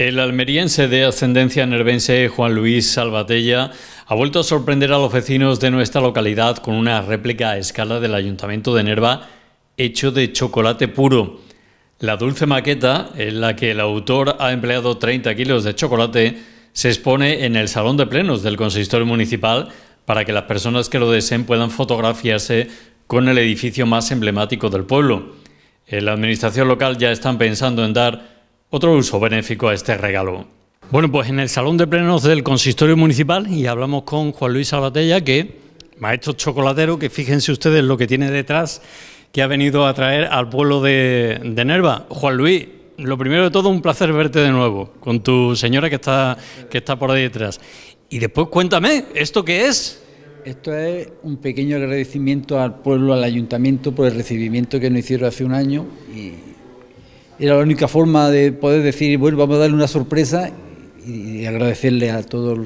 El almeriense de ascendencia nervense Juan Luis Salvatella ha vuelto a sorprender a los vecinos de nuestra localidad con una réplica a escala del Ayuntamiento de Nerva hecho de chocolate puro. La dulce maqueta, en la que el autor ha empleado 30 kilos de chocolate, se expone en el Salón de Plenos del Consistorio Municipal para que las personas que lo deseen puedan fotografiarse con el edificio más emblemático del pueblo. En la administración local ya están pensando en dar otro uso benéfico a este regalo. Bueno, pues en el Salón de Plenos del Consistorio Municipal y hablamos con Juan Luis Salvatella, que maestro chocolatero, que fíjense ustedes lo que tiene detrás, que ha venido a traer al pueblo de, Nerva. Juan Luis, lo primero de todo, un placer verte de nuevo, con tu señora que está, que está por ahí detrás. Y después cuéntame, ¿esto qué es? Esto es un pequeño agradecimiento al pueblo, al ayuntamiento, por el recibimiento que nos hicieron hace un año y era la única forma de poder decir, bueno, vamos a darle una sorpresa y, agradecerle a todos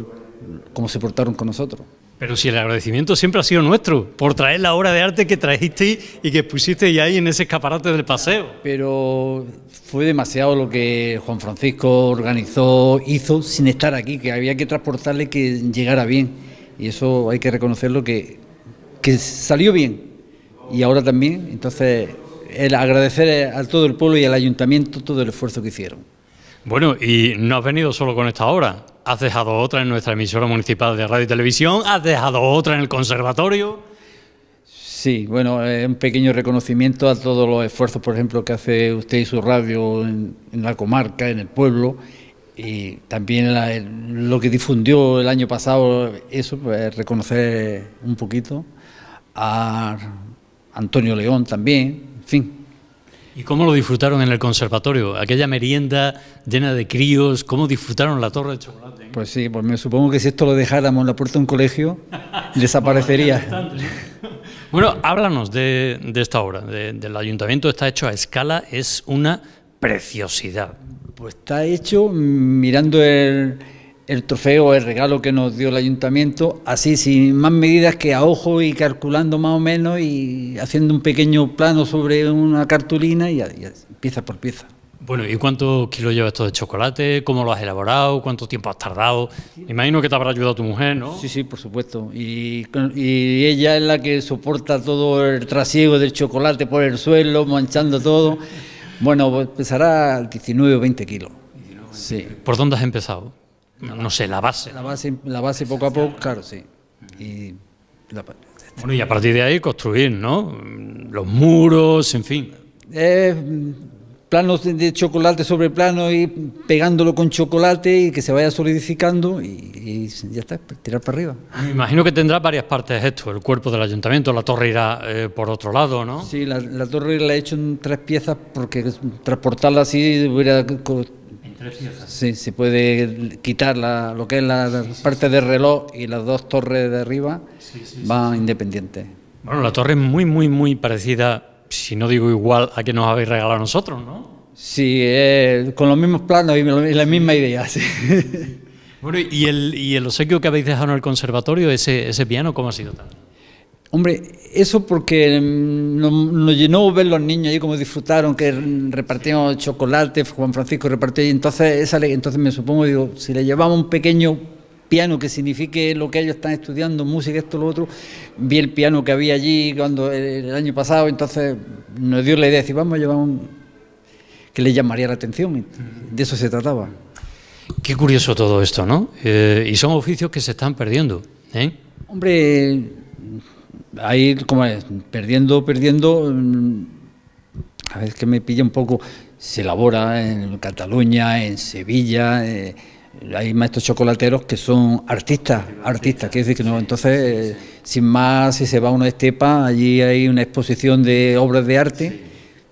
cómo se portaron con nosotros. Pero si el agradecimiento siempre ha sido nuestro, por traer la obra de arte que trajiste y que pusiste ahí en ese escaparate del paseo. Pero fue demasiado lo que Juan Francisco organizó, hizo sin estar aquí, que había que transportarle que llegara bien. Y eso hay que reconocerlo que, que salió bien. Y ahora también, entonces el agradecer eh, a todo el pueblo y al ayuntamiento todo el esfuerzo que hicieron. Bueno, y no has venido solo con esta obra. Has dejado otra en nuestra emisora municipal de radio y televisión, has dejado otra en el conservatorio. Sí, bueno, eh, un pequeño reconocimiento a todos los esfuerzos, por ejemplo, que hace usted y su radio en, la comarca, en el pueblo, y también lo que difundió el año pasado, eso, pues, reconocer un poquito a Antonio León también, fin. ¿Y cómo lo disfrutaron en el conservatorio? Aquella merienda llena de críos, ¿cómo disfrutaron la torre de chocolate? Eh? Pues sí, pues me supongo que si esto lo dejáramos en la puerta de un colegio, desaparecería. bueno, háblanos de, esta obra. del ayuntamiento está hecho a escala, es una preciosidad. Pues está hecho mirando el, el trofeo, el regalo que nos dio el ayuntamiento, así sin más medidas que a ojo y calculando más o menos y haciendo un pequeño plano sobre una cartulina y, pieza por pieza. Bueno, ¿y cuántos kilos lleva esto de chocolate? ¿Cómo lo has elaborado? ¿Cuánto tiempo has tardado? imagino que te habrá ayudado tu mujer, ¿no? Sí, sí, por supuesto. Y, ella es la que soporta todo el trasiego del chocolate por el suelo, manchando todo. Bueno, empezará pues pesará 19 o 20 kilos. Sí. ¿Por dónde has empezado? no, sé, la base. La base, la base poco a poco, claro, sí. Y bueno, y a partir de ahí construir, ¿no? Los muros, en fin. Eh, planos de, chocolate sobre plano y pegándolo con chocolate y que se vaya solidificando y, ya está, pues, tirar para arriba. Me imagino que tendrá varias partes esto, el cuerpo del ayuntamiento, la torre irá eh, por otro lado, ¿no? Sí, la, la torre la he hecho en tres piezas porque transportarla así hubiera Sí, se puede quitar lo que es la parte del reloj y las dos torres de arriba van independiente. Bueno, la torre es muy, muy, muy parecida, si no digo igual, a que nos habéis regalado nosotros, ¿no? Sí, eh, con los mismos planos y la misma idea, Bueno, ¿y el, y el obsequio que habéis dejado en el conservatorio, ese, ese piano, cómo ha sido tal? Hombre, eso porque nos, mm, llenó ver los niños allí como disfrutaron, que repartimos chocolate, Juan Francisco repartió y entonces, esa, entonces me supongo, digo, si le llevamos un pequeño piano que signifique lo que ellos están estudiando, música, esto, lo otro, vi el piano que había allí cuando eh, el, año pasado, entonces nos dio la idea de decir, vamos a llevar un... que le llamaría la atención, de eso se trataba. Qué curioso todo esto, ¿no? Eh, y son oficios que se están perdiendo. ¿eh? Hombre, Ahí, como eh, perdiendo, perdiendo, mm, a ver que me pilla un poco, se elabora en Cataluña, en Sevilla, eh, hay maestros chocolateros que son artistas, artistas, es decir que no, entonces, eh, sin más, si se va a una estepa, allí hay una exposición de obras de arte,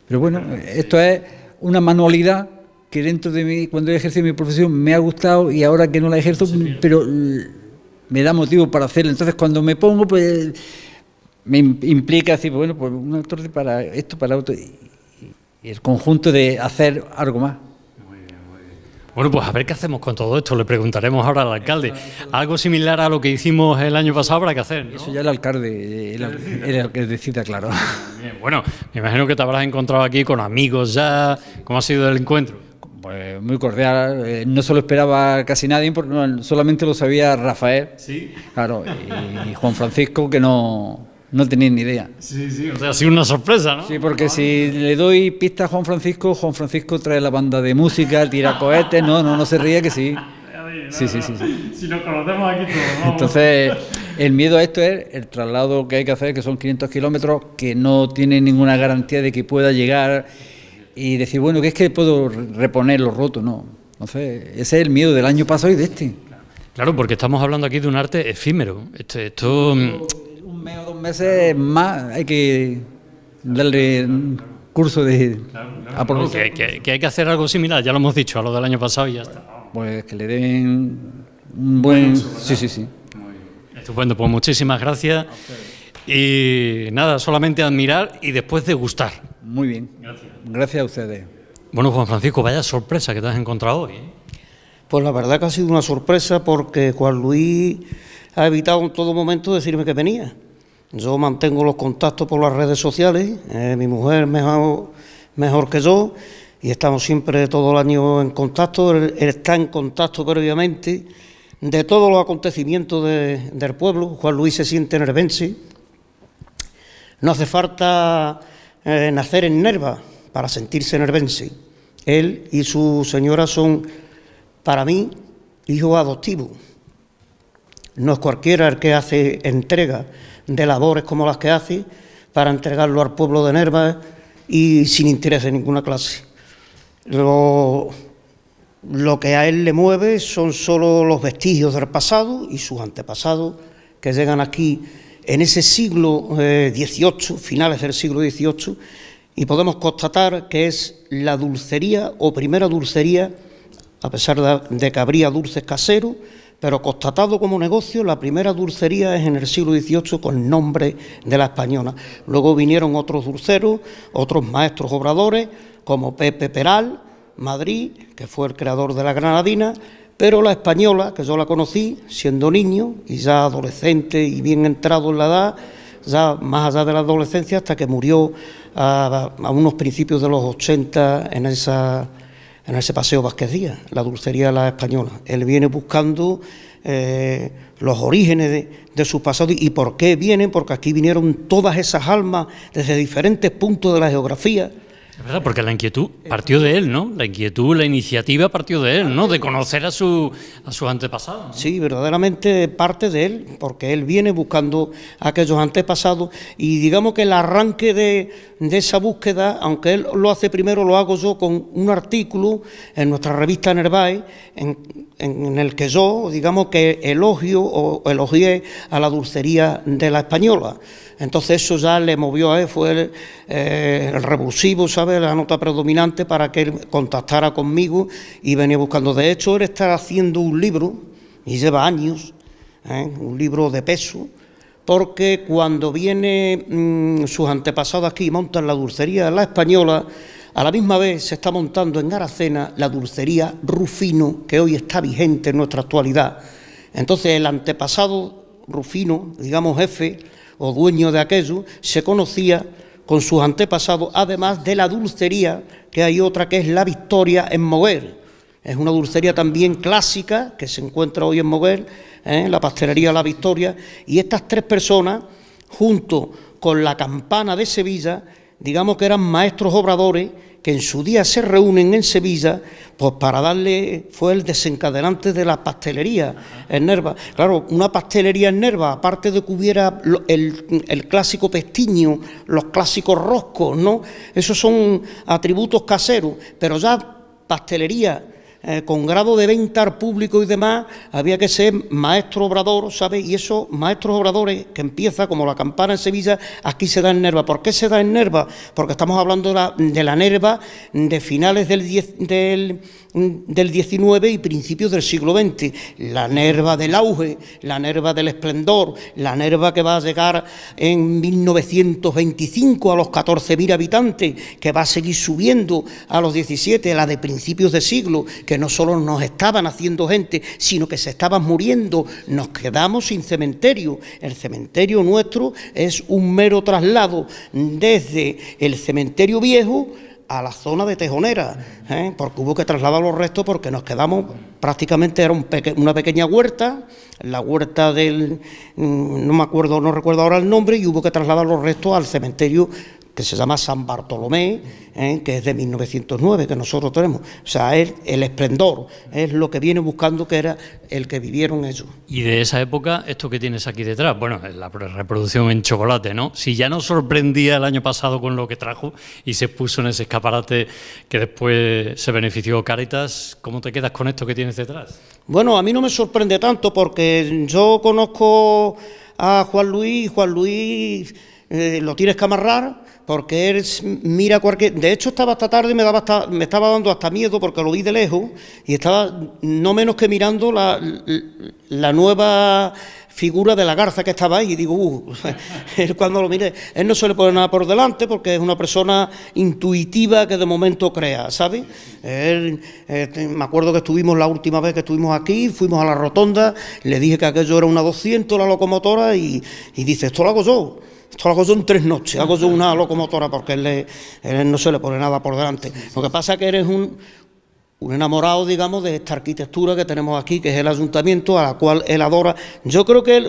pero bueno, esto es una manualidad que dentro de mí, cuando he ejercido mi profesión, me ha gustado y ahora que no la ejerzo, pero mm, me da motivo para hacerlo. Entonces, cuando me pongo, pues me implica decir, bueno, pues un actor para esto, para otro, y, el conjunto de hacer algo más. Bueno, pues a ver qué hacemos con todo esto. Le preguntaremos ahora al alcalde. Algo similar a lo que hicimos el año pasado ¿para que hacer. Eso ya el alcalde, eh, el, el, que decida, claro. bueno, me imagino que te habrás encontrado aquí con amigos ya. ¿Cómo ha sido el encuentro? Pues muy cordial. Eh, no se lo esperaba casi nadie, solamente lo sabía Rafael. Sí. Claro, y Juan Francisco, que no no tenía ni idea. Sí, sí, o sea, ha sido una sorpresa, ¿no? Sí, porque si le doy pista a Juan Francisco, Juan Francisco trae la banda de música, tira cohetes, no, no, no se ríe que sí. Sí, sí, sí, Si nos conocemos aquí todos. Entonces, el miedo a esto es el traslado que hay que hacer, que son 500 kilómetros, que no tiene ninguna garantía de que pueda llegar y decir, bueno, que es que puedo reponer lo roto, no. sé, ese es el miedo del año pasado y de este. Claro, porque estamos hablando aquí de un arte efímero. Este, esto mm, mes o dos meses más hay que darle curso de ah, pues, que, que, hay que hacer algo similar, ya lo hemos dicho, a lo del año pasado y ya está. Pues que le den un buen... sí, sí, sí. Estupendo, pues muchísimas gracias. Y nada, solamente admirar y después degustar. Muy bien. Gracias. Gracias a ustedes. Bueno, Juan Francisco, vaya sorpresa que te has encontrado hoy. ¿eh? Pues la verdad que ha sido una sorpresa porque Juan Luis ha evitado en todo momento decirme que venía. Yo mantengo los contactos por las redes sociales, eh, mi mujer mejor, mejor que yo, y estamos siempre todo el año en contacto, él, está en contacto previamente de todos los acontecimientos del pueblo. Juan Luis se siente nervense. No hace falta eh, nacer en Nerva para sentirse nervense. Él y su señora son, para mí, hijos adoptivos. No es cualquiera el que hace entrega de labores como las que hace para entregarlo al pueblo de Nerva y sin interés de ninguna clase. Lo, que a él le mueve son solo los vestigios del pasado y sus antepasados que llegan aquí en ese siglo XVIII, eh, finales del siglo XVIII, y podemos constatar que es la dulcería o primera dulcería, a pesar de, de que habría dulces caseros, pero constatado como negocio, la primera dulcería es en el siglo XVIII con el nombre de la española. Luego vinieron otros dulceros, otros maestros obradores, como Pepe Peral, Madrid, que fue el creador de la granadina, pero la española, que yo la conocí siendo niño y ya adolescente y bien entrado en la edad, ya más allá de la adolescencia, hasta que murió a, a unos principios de los 80 en esa en ese paseo Vázquez Díaz, la dulcería de la española. Él viene buscando eh, los orígenes de, de pasado y por qué vienen, porque aquí vinieron todas esas almas desde diferentes puntos de la geografía verdad, porque la inquietud partió de él, ¿no? La inquietud, la iniciativa partió de él, ¿no? De conocer a su, a sus antepasados. Sí, verdaderamente parte de él, porque él viene buscando a aquellos antepasados y digamos que el arranque de, esa búsqueda, aunque él lo hace primero, lo hago yo con un artículo en nuestra revista Nervai... en en el que yo, digamos que elogio o elogié a la dulcería de la española. Entonces eso ya le movió a él, fue el, eh, revulsivo, ¿sabes? La nota predominante para que él contactara conmigo y venía buscando. De hecho, él está haciendo un libro, y lleva años, ¿eh? un libro de peso, porque cuando vienen mm, sus antepasados aquí y montan la dulcería de la española, a la misma vez se está montando en Aracena la dulcería Rufino, que hoy está vigente en nuestra actualidad. Entonces el antepasado Rufino, digamos jefe o dueño de aquello, se conocía con sus antepasados, además de la dulcería, que hay otra que es la Victoria en Moguer. Es una dulcería también clásica que se encuentra hoy en Moguer, ...en ¿eh? la pastelería La Victoria, y estas tres personas, junto con la campana de Sevilla, digamos que eran maestros obradores que en su día se reúnen en Sevilla, pues para darle, fue el desencadenante de la pastelería en Nerva. Claro, una pastelería en Nerva, aparte de que hubiera el, clásico pestiño, los clásicos roscos, ¿no? Esos son atributos caseros, pero ya pastelería eh, con grado de venta al público y demás, había que ser maestro obrador, ¿sabes? Y esos maestros obradores que empieza como la campana en Sevilla, aquí se da en Nerva. ¿Por qué se da en Nerva? Porque estamos hablando de la, de Nerva de finales del, 10, del del XIX y principios del siglo XX, la nerva del auge, la nerva del esplendor, la nerva que va a llegar en 1925 a los 14.000 habitantes, que va a seguir subiendo a los 17, la de principios de siglo, que no solo nos estaban haciendo gente, sino que se estaban muriendo, nos quedamos sin cementerio. El cementerio nuestro es un mero traslado desde el cementerio viejo, a la zona de Tejonera, ¿eh? porque hubo que trasladar los restos porque nos quedamos prácticamente, era una pequeña huerta, la huerta del, mm, no me acuerdo, no recuerdo ahora el nombre, y hubo que trasladar los restos al cementerio que se llama San Bartolomé, ¿eh? que es de 1909, que nosotros tenemos. O sea, es el esplendor, es lo que viene buscando que era el que vivieron ellos. Y de esa época, esto que tienes aquí detrás, bueno, la reproducción en chocolate, ¿no? Si ya nos sorprendía el año pasado con lo que trajo y se puso en ese escaparate que después se benefició Caritas, ¿cómo te quedas con esto que tienes detrás? Bueno, a mí no me sorprende tanto porque yo conozco a Juan Luis, Juan Luis eh, lo tienes que amarrar porque él mira cualquier... De hecho, estaba hasta tarde, me, daba me estaba dando hasta miedo porque lo vi de lejos y estaba no menos que mirando la, nueva figura de la garza que estaba ahí y digo, uh, cuando lo mire, él no se le pone nada por delante porque es una persona intuitiva que de momento crea, ¿sabes? Este, me acuerdo que estuvimos la última vez que estuvimos aquí, fuimos a la rotonda, le dije que aquello era una 200 la locomotora y, y dice, esto lo hago yo. Esto lo hago en tres noches, hago yo una locomotora porque él, él no se le pone nada por delante. Lo que pasa es que eres un, un enamorado, digamos, de esta arquitectura que tenemos aquí, que es el ayuntamiento, a la cual él adora. Yo creo que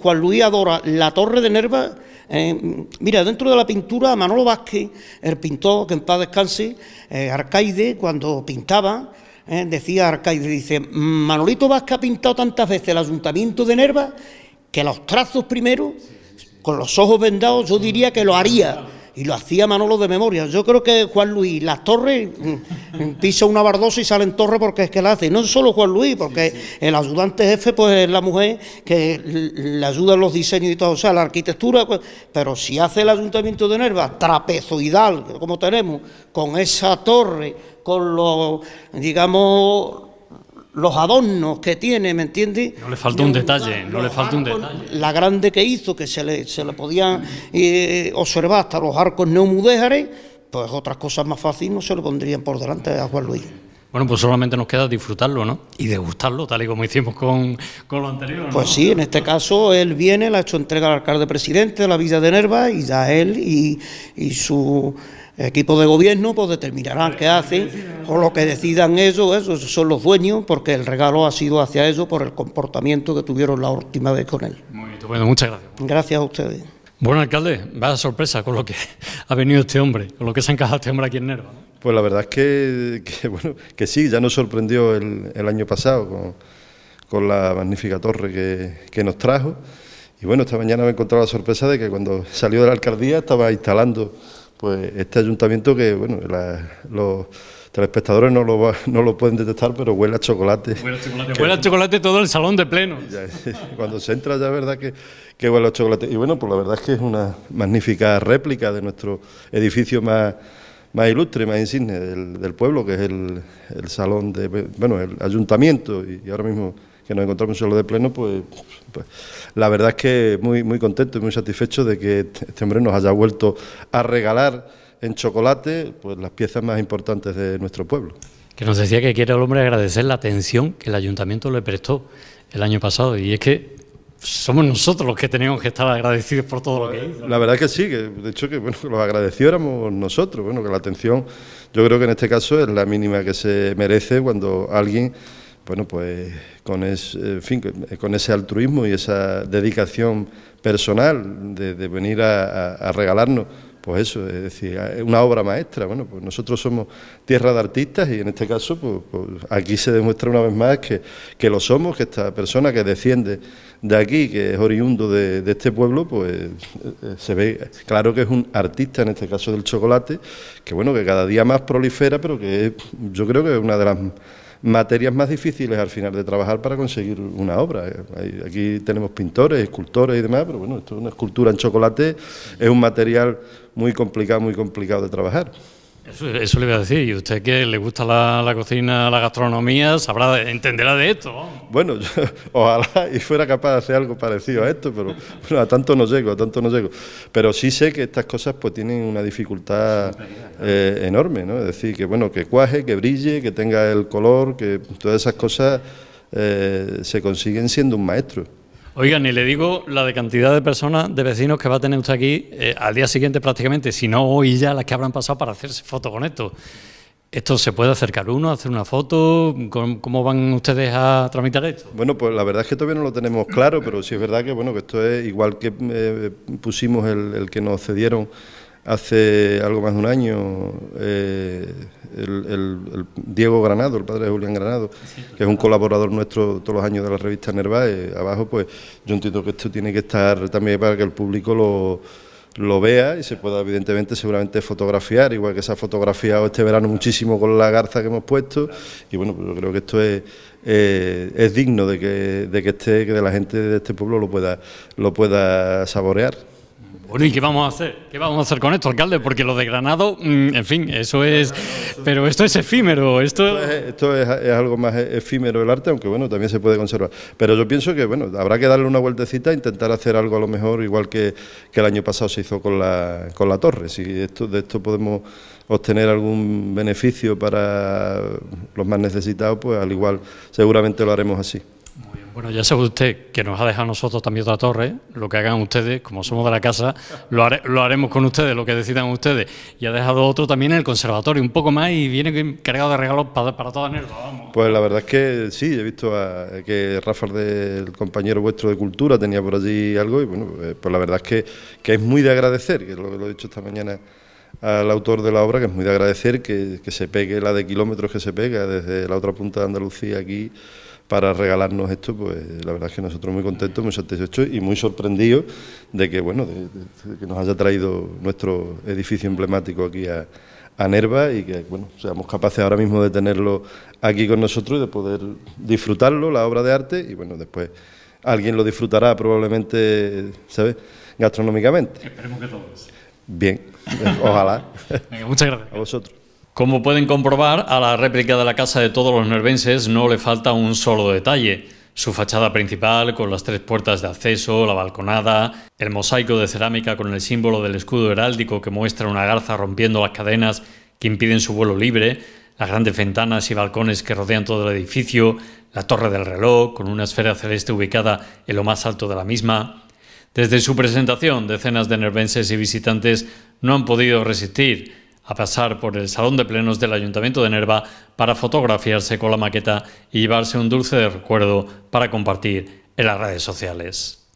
Juan Luis adora la Torre de Nerva. Eh, mira, dentro de la pintura, Manolo Vázquez, el pintor, que en paz descanse, eh, Arcaide, cuando pintaba, eh, decía Arcaide, dice, Manolito Vázquez ha pintado tantas veces el ayuntamiento de Nerva que los trazos primero con los ojos vendados, yo diría que lo haría. Y lo hacía Manolo de memoria. Yo creo que Juan Luis Las Torres mm, mm, pisa una bardosa y sale en torre porque es que la hace. Y no solo Juan Luis, porque el ayudante jefe pues es la mujer que le ayuda en los diseños y todo, o sea, la arquitectura. Pues, pero si hace el ayuntamiento de Nerva trapezoidal, como tenemos, con esa torre, con los, digamos, los adornos que tiene, ¿me entiendes? No le faltó un detalle, no le falta un detalle. La grande que hizo, que se le, se le podían eh, observar hasta los arcos neomudéjares, pues otras cosas más fáciles no se lo pondrían por delante a Juan Luis. Bueno, pues solamente nos queda disfrutarlo, ¿no? Y degustarlo, tal y como hicimos con, con lo anterior. Pues sí, en este caso él viene, le ha hecho entrega al alcalde presidente de la Villa de Nerva y ya él y, y su equipo de gobierno pues determinarán qué hacen... o lo que decidan ellos, esos son los dueños, porque el regalo ha sido hacia ellos por el comportamiento que tuvieron la última vez con él. Muy bueno, muchas gracias. Gracias a ustedes. Bueno, alcalde, ¿va a sorpresa con lo que ha venido este hombre, con lo que se ha encajado este hombre aquí en Nerva. Pues la verdad es que, bueno, que sí, ya nos sorprendió el, año pasado con, la magnífica torre que, que nos trajo. Y bueno, esta mañana me he encontrado la sorpresa de que cuando salió de la alcaldía estaba instalando pues este ayuntamiento que, bueno, los telespectadores no lo, no lo pueden detectar, pero huele a chocolate. Huele a chocolate, todo el salón de pleno. cuando se entra ya, verdad que, que huele a chocolate. Y bueno, pues la verdad es que es una magnífica réplica de nuestro edificio más más ilustre, más insigne del, pueblo, que es el, el salón de, bueno, el ayuntamiento y ahora mismo que nos encontramos solo de pleno, pues, pues, la verdad es que muy, muy contento y muy satisfecho de que este, este hombre nos haya vuelto a regalar en chocolate pues, las piezas más importantes de nuestro pueblo. Que nos decía que quiere el hombre agradecer la atención que el ayuntamiento le prestó el año pasado. Y es que somos nosotros los que tenemos que estar agradecidos por todo lo que hizo. La verdad es que sí, que de hecho que bueno, los agradeciéramos nosotros, bueno, que la atención yo creo que en este caso es la mínima que se merece cuando alguien bueno, pues con, es, fin, con ese altruismo y esa dedicación personal de, venir a, regalarnos, pues eso, es decir, una obra maestra. Bueno, pues nosotros somos tierra de artistas y en este caso, pues, pues, aquí se demuestra una vez más que, que, lo somos, que esta persona que desciende de aquí, que es oriundo de, este pueblo, pues eh, eh, se ve claro que es un artista, en este caso del chocolate, que bueno, que cada día más prolifera, pero que yo creo que es una de las materias más difíciles al final de trabajar para conseguir una obra. Eh, aquí tenemos pintores, escultores y demás, pero bueno, esto es una escultura en chocolate, es un material muy complicado, muy complicado de trabajar. Eso, le voy a decir, y usted que le gusta la, la cocina, la gastronomía, sabrá, entenderá de esto. Bueno, ojalá y fuera capaz de hacer algo parecido a esto, pero a tanto no llego, a tanto no llego. Pero sí sé que estas cosas pues tienen una dificultad eh, enorme, ¿no? Es decir, que bueno, que cuaje, que brille, que tenga el color, que todas esas cosas eh, se consiguen siendo un maestro. Oigan, y le digo la de cantidad de personas, de vecinos que va a tener usted aquí eh, al día siguiente prácticamente, si no hoy ya las que habrán pasado para hacerse fotos con esto. ¿Esto se puede acercar uno, hacer una foto? ¿Cómo, van ustedes a tramitar esto? Bueno, pues la verdad es que todavía no lo tenemos claro, pero sí es verdad que bueno que esto es igual que eh, pusimos el, el que nos cedieron Hace algo más de un año, eh, el, Diego Granado, el padre de Julián Granado, que es un colaborador nuestro todos los años de la revista Nerva, abajo, pues yo entiendo que esto tiene que estar también para que el público lo, vea y se pueda evidentemente seguramente fotografiar, igual que se ha fotografiado este verano muchísimo con la garza que hemos puesto y bueno, pues, yo creo que esto es, eh, es digno de que, de que esté, que de la gente de este pueblo lo pueda, lo pueda saborear. Bueno, ¿y qué vamos a hacer? ¿Qué vamos a hacer con esto, alcalde? Porque lo de Granado, mm, en fin, eso es... Pero esto es efímero, esto... Esto es, algo más efímero el arte, aunque bueno, también se puede conservar. Pero yo pienso que, bueno, habrá que darle una vueltecita, e intentar hacer algo a lo mejor igual que, que el año pasado se hizo con la, con la torre. Si esto, de esto podemos obtener algún beneficio para los más necesitados, pues al igual seguramente lo haremos así. Bueno, ya sabe usted que nos ha dejado nosotros también otra torre, lo que hagan ustedes, como somos de la casa, lo, lo haremos con ustedes, lo que decidan ustedes. Y ha dejado otro también en el conservatorio, un poco más, y viene cargado de regalos para, para toda Pues la verdad es que sí, he visto que Rafa, el compañero vuestro de cultura, tenía por allí algo, y bueno, eh, pues la verdad es que, es muy de agradecer, que lo, lo he dicho esta mañana al autor de la obra, que es muy de agradecer que, que se pegue la de kilómetros que se pega desde la otra punta de Andalucía aquí para regalarnos esto, pues la verdad es que nosotros muy contentos, muy satisfechos y muy sorprendidos de que, bueno, que nos haya traído nuestro edificio emblemático aquí a, a Nerva y que bueno, seamos capaces ahora mismo de tenerlo aquí con nosotros y de poder disfrutarlo, la obra de arte, y bueno, después alguien lo disfrutará probablemente, ¿sabes? Gastronómicamente. Esperemos que todos. Bien, ojalá. Venga, muchas gracias. A vosotros. Como pueden comprobar, a la réplica de la casa de todos los nervenses no le falta un solo detalle. Su fachada principal, con las tres puertas de acceso, la balconada, el mosaico de cerámica con el símbolo del escudo heráldico que muestra una garza rompiendo las cadenas que impiden su vuelo libre, las grandes ventanas y balcones que rodean todo el edificio, la torre del reloj, con una esfera celeste ubicada en lo más alto de la misma. Desde su presentación, decenas de nervenses y visitantes no han podido resistir a pasar por el salón de plenos del Ayuntamiento de Nerva para fotografiarse con la maqueta y llevarse un dulce de recuerdo para compartir en las redes sociales.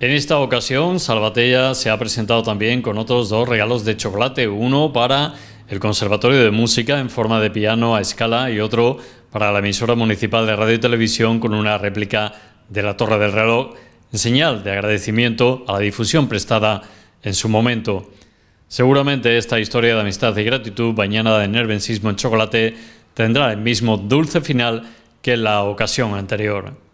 En esta ocasión, Salvatella se ha presentado también con otros dos regalos de chocolate, uno para el Conservatorio de Música en forma de piano a escala y otro para la emisora municipal de radio y televisión con una réplica de la Torre del Reloj, en señal de agradecimiento a la difusión prestada en su momento. Seguramente esta historia de amistad y gratitud bañada de nervensismo en chocolate tendrá el mismo dulce final que la ocasión anterior.